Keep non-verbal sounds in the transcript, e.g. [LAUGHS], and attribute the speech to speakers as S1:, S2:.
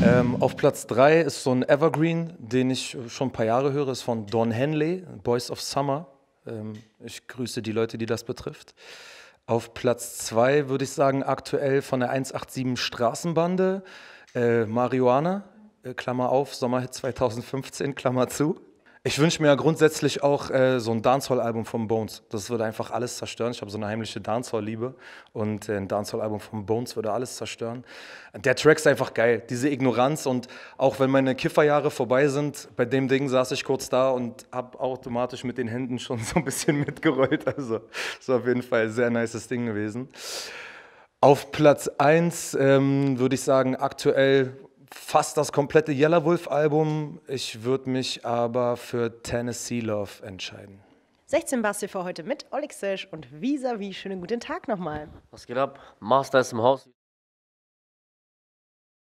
S1: Ähm, auf Platz 3 ist so ein Evergreen, den ich schon ein paar Jahre höre, ist von Don Henley, Boys of Summer. Ähm, ich grüße die Leute, die das betrifft. Auf Platz 2 würde ich sagen, aktuell von der 187 Straßenbande, äh, Marihuana, äh, Klammer auf, Sommerhit 2015, Klammer zu. Ich wünsche mir ja grundsätzlich auch äh, so ein Dancehall-Album von Bones. Das würde einfach alles zerstören. Ich habe so eine heimliche Dancehall-Liebe und äh, ein Dancehall-Album von Bones würde alles zerstören. Der Track ist einfach geil. Diese Ignoranz und auch wenn meine Kifferjahre vorbei sind, bei dem Ding saß ich kurz da und habe automatisch mit den Händen schon [LAUGHS] so ein bisschen mitgerollt. Also, das war auf jeden Fall ein sehr nices Ding gewesen. Auf Platz 1 ähm, würde ich sagen, aktuell fast das komplette Yellow Wolf-Album. Ich würde mich aber für Tennessee Love entscheiden.
S2: 16 warst für heute mit Oleg Sesh und Visa wie. Schönen guten Tag nochmal.
S1: Was geht ab? Master ist im Haus.